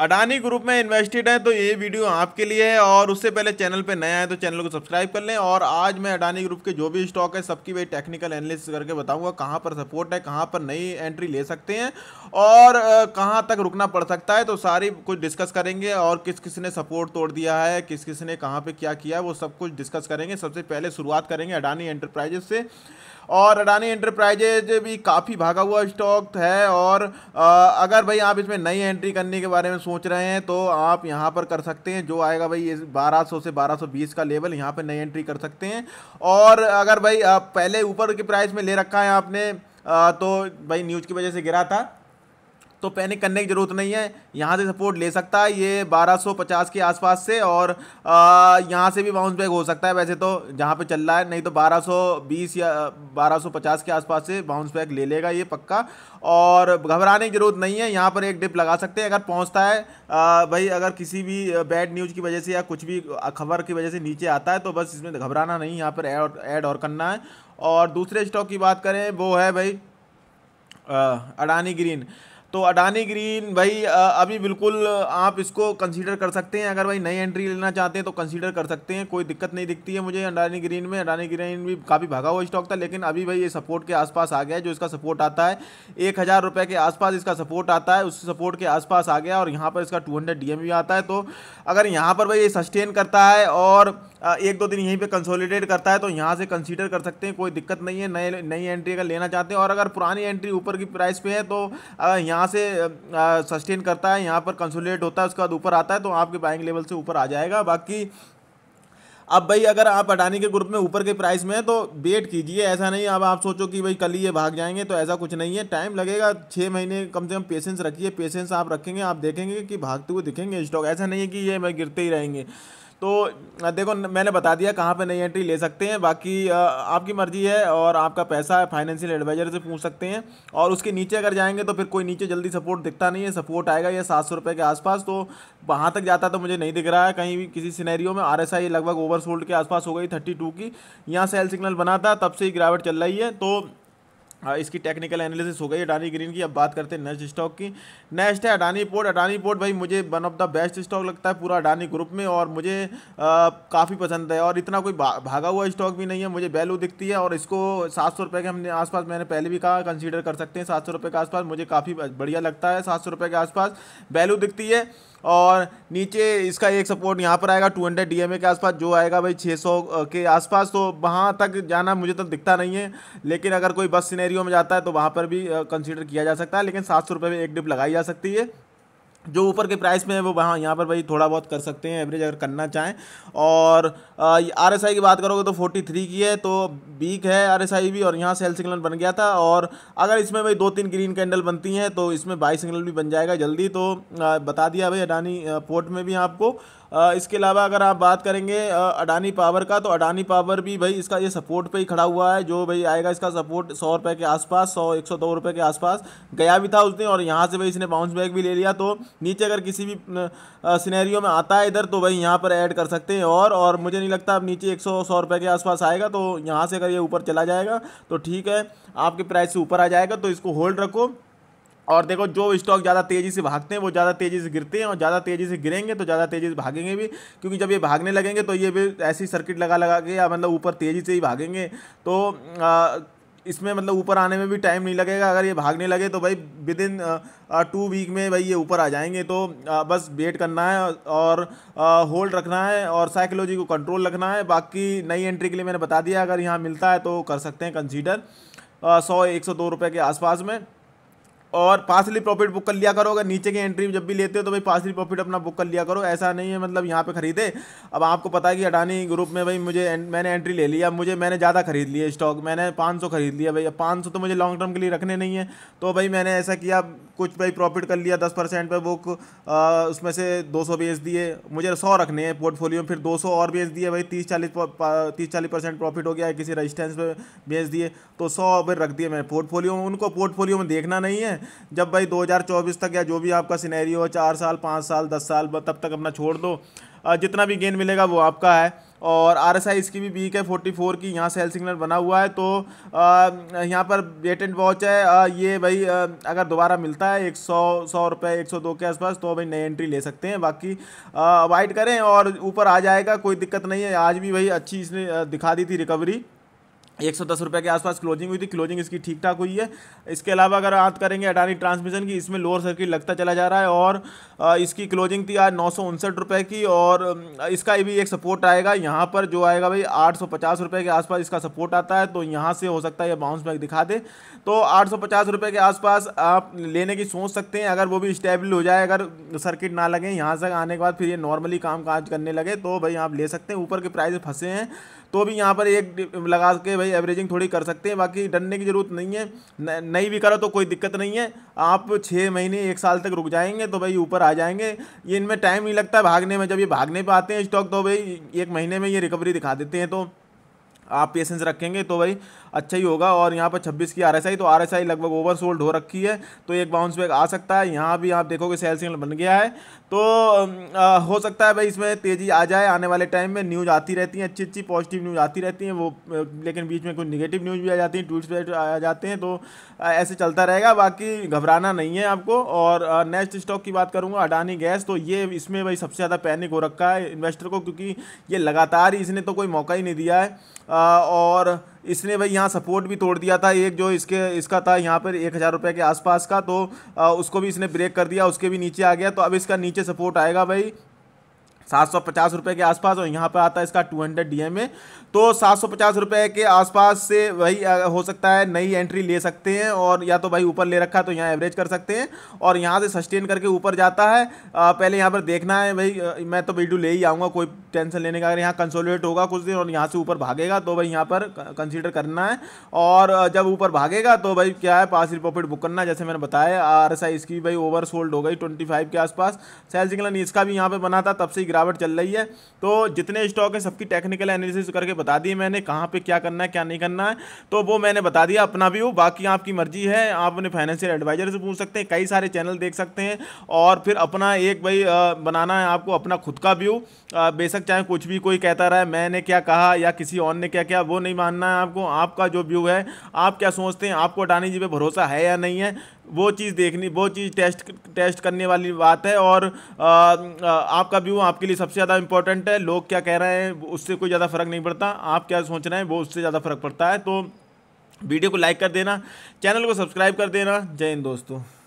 Adani group में invested है तो ये वीडियो आपके लिए है और उससे पहले चैनल पे नया है तो चैनल को सब्सक्राइब कर लें और आज मैं अडानी ग्रुप के जो भी स्टॉक है सबकी वही टेक्निकल एनालिसिस करके बताऊंगा कहाँ पर सपोर्ट है कहाँ पर नई एंट्री ले सकते हैं और कहाँ तक रुकना पड़ सकता है तो सारी कुछ डिस्कस करेंगे और किस किस ने सपोर्ट तोड़ दिया है किस किस ने कहाँ पर क्या किया है वो सब कुछ डिस्कस करेंगे सबसे पहले शुरुआत करेंगे अडानी एंटरप्राइजेस से और अडानी एंटरप्राइजेज भी काफ़ी भागा हुआ स्टॉक है और आ, अगर भाई आप इसमें नई एंट्री करने के बारे में सोच रहे हैं तो आप यहाँ पर कर सकते हैं जो आएगा भाई इस 1200 से 1220 का लेवल यहाँ पर नई एंट्री कर सकते हैं और अगर भाई पहले ऊपर के प्राइस में ले रखा है आपने तो भाई न्यूज की वजह से गिरा था तो पैनिक करने की ज़रूरत नहीं है यहाँ से सपोर्ट ले सकता है ये 1250 के आसपास से और यहाँ से भी बाउंस बैक हो सकता है वैसे तो जहाँ पे चल रहा है नहीं तो 1220 या 1250 के आसपास से बाउंस बैक ले लेगा ये पक्का और घबराने की ज़रूरत नहीं है यहाँ पर एक डिप लगा सकते हैं अगर पहुँचता है भाई अगर किसी भी बैड न्यूज़ की वजह से या कुछ भी खबर की वजह से नीचे आता है तो बस इसमें घबराना नहीं यहाँ पर एड ऐड और करना है और दूसरे स्टॉक की बात करें वो है भाई अडानी ग्रीन तो अडानी ग्रीन भाई अभी बिल्कुल आप इसको कंसीडर कर सकते हैं अगर भाई नई एंट्री लेना चाहते हैं तो कंसीडर कर सकते हैं कोई दिक्कत नहीं दिखती है मुझे अडानी ग्रीन में अडानी ग्रीन भी काफ़ी भागा हुआ स्टॉक था लेकिन अभी भाई ये सपोर्ट के आसपास आ गया है जो इसका सपोर्ट आता है एक हज़ार रुपये के आसपास इसका सपोर्ट आता है उस सपोर्ट के आसपास आ गया और यहाँ पर इसका टू हंड्रेड भी आता है तो अगर यहाँ पर भाई ये सस्टेन करता है और एक दो दिन यहीं पे कंसोलिडेट करता है तो यहाँ से कंसीडर कर सकते हैं कोई दिक्कत नहीं है नए नई एंट्री अगर लेना चाहते हैं और अगर पुरानी एंट्री ऊपर की प्राइस पे है तो यहाँ यहाँ से सस्टेन करता है यहाँ पर कंसोलिडेट होता है उसके बाद ऊपर आता है तो आपके बाइंग लेवल से ऊपर आ जाएगा बाकी अब भाई अगर आप अडानी के ग्रुप में ऊपर के प्राइस में हैं तो वेट कीजिए ऐसा नहीं अब आप सोचो कि भाई कल ही ये भाग जाएंगे तो ऐसा कुछ नहीं है टाइम लगेगा छः महीने कम से कम पेशेंस रखिए पेशेंस आप रखेंगे आप देखेंगे कि भागते हुए दिखेंगे स्टॉक ऐसा नहीं है कि ये मैं गिरते ही रहेंगे तो देखो मैंने बता दिया कहाँ पे नई एंट्री ले सकते हैं बाकी आपकी मर्ज़ी है और आपका पैसा है फाइनेंशियल एडवाइज़र से पूछ सकते हैं और उसके नीचे अगर जाएंगे तो फिर कोई नीचे जल्दी सपोर्ट दिखता नहीं है सपोर्ट आएगा या सात सौ रुपये के आसपास तो वहाँ तक जाता तो मुझे नहीं दिख रहा है कहीं भी किसी सीनैरियो में आर एस आई लगभग ओवरसोल्ड के आसपास हो गई थर्टी टू की यहाँ सेल सिग्नल बना था तब से ही गिरावट चल रही है तो हाँ, इसकी टेक्निकल एनालिसिस हो गई अडानी ग्रीन की अब बात करते हैं नेक्स्ट स्टॉक की नेक्स्ट है अडानी पोर्ट अडानी पोर्ट भाई मुझे one of the best stock लगता है पूरा अडानी ग्रुप में और मुझे काफ़ी पसंद है और इतना कोई भा, भागा हुआ स्टॉक भी नहीं है मुझे वैल्यू दिखती है और इसको सात सौ के हमने आसपास मैंने पहले भी कहा कंसिडर कर सकते हैं सात सौ के आसपास मुझे काफ़ी बढ़िया लगता है सात सौ के आसपास वैल्यू दिखती है और नीचे इसका एक सपोर्ट यहाँ पर आएगा 200 हंड्रेड के आसपास जो आएगा भाई 600 के आसपास तो वहाँ तक जाना मुझे तो दिखता नहीं है लेकिन अगर कोई बस सीनेरियो में जाता है तो वहाँ पर भी कंसिडर किया जा सकता है लेकिन सात सौ में एक डिप लगाई जा सकती है जो ऊपर के प्राइस में है वो वहाँ यहाँ पर भाई थोड़ा बहुत कर सकते हैं एवरेज अगर करना चाहें और आर एस आई की बात करोगे तो 43 की है तो बीक है आर एस आई भी और यहाँ सेल सिग्नल बन गया था और अगर इसमें भाई दो तीन ग्रीन कैंडल बनती हैं तो इसमें बाई सिग्नल भी बन जाएगा जल्दी तो आ, बता दिया भाई अडानी पोर्ट में भी आपको आ, इसके अलावा अगर आप बात करेंगे अडानी पावर का तो अडानी पावर भी भाई इसका ये सपोर्ट पे ही खड़ा हुआ है जो भाई आएगा इसका सपोर्ट सौ रुपये के आसपास सौ एक सौ दो रुपये के आसपास गया भी था उस दिन और यहाँ से भाई इसने बाउंस बैक भी ले लिया तो नीचे अगर किसी भी सिनेरियो में आता है इधर तो वही यहाँ पर ऐड कर सकते हैं और और मुझे नहीं लगता अब नीचे एक सौ सौ रुपये के आसपास आएगा तो यहाँ से अगर ये ऊपर चला जाएगा तो ठीक है आपके प्राइस से ऊपर आ जाएगा तो इसको होल्ड रखो और देखो जो स्टॉक ज़्यादा तेज़ी से भागते हैं वो ज़्यादा तेज़ी से गिरते हैं और ज़्यादा तेज़ी से गिरेंगे तो ज़्यादा तेज़ी से भागेंगे भी क्योंकि जब ये भागने लगेंगे तो ये भी ऐसी सर्किट लगा लगा के या मतलब ऊपर तेज़ी से ही भागेंगे तो आ, इसमें मतलब ऊपर आने में भी टाइम नहीं लगेगा अगर ये भागने लगे तो भाई विद इन टू वीक में भाई ये ऊपर आ जाएंगे तो आ, बस वेट करना है और होल्ड रखना है और साइकोलॉजी को कंट्रोल रखना है बाकी नई एंट्री के लिए मैंने बता दिया अगर यहाँ मिलता है तो कर सकते हैं कंसीडर सौ एक सौ दो रुपये के आसपास में और पासली प्रॉफिट बुक कर लिया करो अगर नीचे की एंट्री जब भी लेते हो तो भाई पासली प्रॉफिट अपना बुक कर लिया करो ऐसा नहीं है मतलब यहाँ पे खरीदे अब आपको पता है कि अडानी ग्रुप में भाई मुझे मैंने एंट्री ले लिया मुझे मैंने ज़्यादा खरीद लिए स्टॉक मैंने पाँच खरीद लिया भाई अब पाँच तो मुझे लॉन्ग टर्म के लिए रखने नहीं है तो भाई मैंने ऐसा किया कुछ भाई प्रॉफिट कर लिया दस परसेंट पर बुक उसमें से दो सौ बेच दिए मुझे सौ रखने हैं पोर्टफोलियो में फिर दो सौ और बेच दिए भाई तीस चालीस तीस चालीस परसेंट प्रॉफिट हो गया है किसी रजिस्टेंस पर बेच दिए तो सौ भाई रख दिए मैं पोर्टफोलियो उनको पोर्टफोलियो में देखना नहीं है जब भाई 2024 तक या जो भी आपका सिनेरियो हो चार साल पाँच साल दस साल तब तक अपना छोड़ दो जितना भी गेन मिलेगा वो आपका है और आर एस आई इसकी भी वीक है फोर्टी फोर की यहाँ सेल सिग्नल बना हुआ है तो यहाँ पर बेटेंट वॉच है आ, ये भाई आ, अगर दोबारा मिलता है एक सौ सौ रुपये एक सौ दो के आसपास तो भाई नई एंट्री ले सकते हैं बाकी अवॉइड करें और ऊपर आ जाएगा कोई दिक्कत नहीं है आज भी भाई अच्छी इसने दिखा दी थी रिकवरी एक सौ दस रुपये के आसपास क्लोजिंग हुई थी क्लोजिंग इसकी ठीक ठाक हुई है इसके अलावा अगर बात करेंगे अडानी ट्रांसमिशन की इसमें लोअर सर्किट लगता चला जा रहा है और इसकी क्लोजिंग थी आज नौ सौ उनसठ रुपये की और इसका भी एक सपोर्ट आएगा यहाँ पर जो आएगा भाई आठ सौ पचास रुपये के आसपास इसका सपोर्ट आता है तो यहाँ से हो सकता है बाउंस बैक दिखा दे तो आठ सौ पचास रुपये के आसपास आप लेने की सोच सकते हैं अगर वो भी स्टेबल हो जाए अगर सर्किट ना लगे यहाँ से आने के बाद फिर ये नॉर्मली काम काज करने लगे तो भाई आप ले सकते हैं ऊपर के प्राइस फंसे हैं तो भी यहाँ पर एक लगा के भाई एवरेजिंग थोड़ी कर सकते हैं बाकी डरने की ज़रूरत नहीं है नई भी करो तो कोई दिक्कत नहीं है आप छः महीने एक साल तक रुक जाएंगे तो भाई ऊपर आ जाएंगे ये इनमें टाइम नहीं लगता भागने में जब ये भागने पर आते हैं स्टॉक तो भाई एक महीने में ये रिकवरी दिखा देते हैं तो आप पेशेंस रखेंगे तो भाई अच्छा ही होगा और यहाँ पर 26 की आरएसआई तो आरएसआई लगभग ओवरसोल्ड हो रखी है तो एक बाउंस बैक आ सकता है यहाँ भी आप देखोगे सेल सिग्नल बन गया है तो आ, हो सकता है भाई इसमें तेज़ी आ जाए आने वाले टाइम में न्यूज़ आती रहती हैं अच्छी अच्छी पॉजिटिव न्यूज़ आती रहती हैं वो लेकिन बीच में कुछ निगेटिव न्यूज़ भी आ जाती हैं ट्वीट आ जाते हैं तो ऐसे चलता रहेगा बाकी घबराना नहीं है आपको और नेक्स्ट स्टॉक की बात करूँगा अडानी गैस तो ये इसमें भाई सबसे ज़्यादा पैनिक हो रखा है इन्वेस्टर को क्योंकि ये लगातार ही इसने तो कोई मौका ही नहीं दिया है और इसने भाई यहाँ सपोर्ट भी तोड़ दिया था एक जो इसके इसका था यहाँ पर एक हज़ार रुपये के आसपास का तो आ, उसको भी इसने ब्रेक कर दिया उसके भी नीचे आ गया तो अब इसका नीचे सपोर्ट आएगा भाई सात सौ पचास रुपये के आसपास और यहाँ पर आता है इसका two hundred D M A तो सात सौ पचास रुपये के आसपास से वही हो सकता है नई एंट्री ले सकते हैं और या तो भाई ऊपर ले रखा है तो यहाँ एवरेज कर सकते हैं और यहाँ से सस्टेन करके ऊपर जाता है आ, पहले यहाँ पर देखना है भाई मैं तो वीडियो ले ही आऊँगा कोई टेंशन लेने का अगर यहाँ कंसोलिडेट होगा कुछ दिन और यहाँ से ऊपर भागेगा तो भाई यहाँ पर कंसिडर करना है और जब ऊपर भागेगा तो भाई क्या है पास प्रॉफिट बुक करना जैसे मैंने बताया आर इसकी भाई ओवर सोल्ड हो गई ट्वेंटी के आसपास सेल सिग्नल इसका भी यहाँ पर बना था तब से गिरावट चल रही है तो जितने स्टॉक हैं सबकी टेक्निकल एनालिसिस करके बता दी मैंने कहाँ पे क्या करना है क्या नहीं करना है तो वो मैंने बता दिया अपना व्यू बाकी आपकी मर्जी है आप अपने फाइनेंशियल एडवाइजर से पूछ सकते हैं कई सारे चैनल देख सकते हैं और फिर अपना एक भाई बनाना है आपको अपना खुद का व्यू बेशक चाहे कुछ भी कोई कहता रहा है मैंने क्या कहा या किसी और ने क्या किया वो नहीं मानना है आपको आपका जो व्यू है आप क्या सोचते हैं आपको अडानी जी पे भरोसा है या नहीं है वो चीज़ देखनी वो चीज़ टेस्ट टेस्ट करने वाली बात है और आ, आ, आपका व्यू आपके लिए सबसे ज़्यादा इंपॉर्टेंट है लोग क्या कह रहे हैं उससे कोई ज़्यादा फ़र्क नहीं पड़ता आप क्या सोच रहे हैं वो उससे ज़्यादा फ़र्क पड़ता है तो वीडियो को लाइक कर देना चैनल को सब्सक्राइब कर देना जय हिंद दोस्तों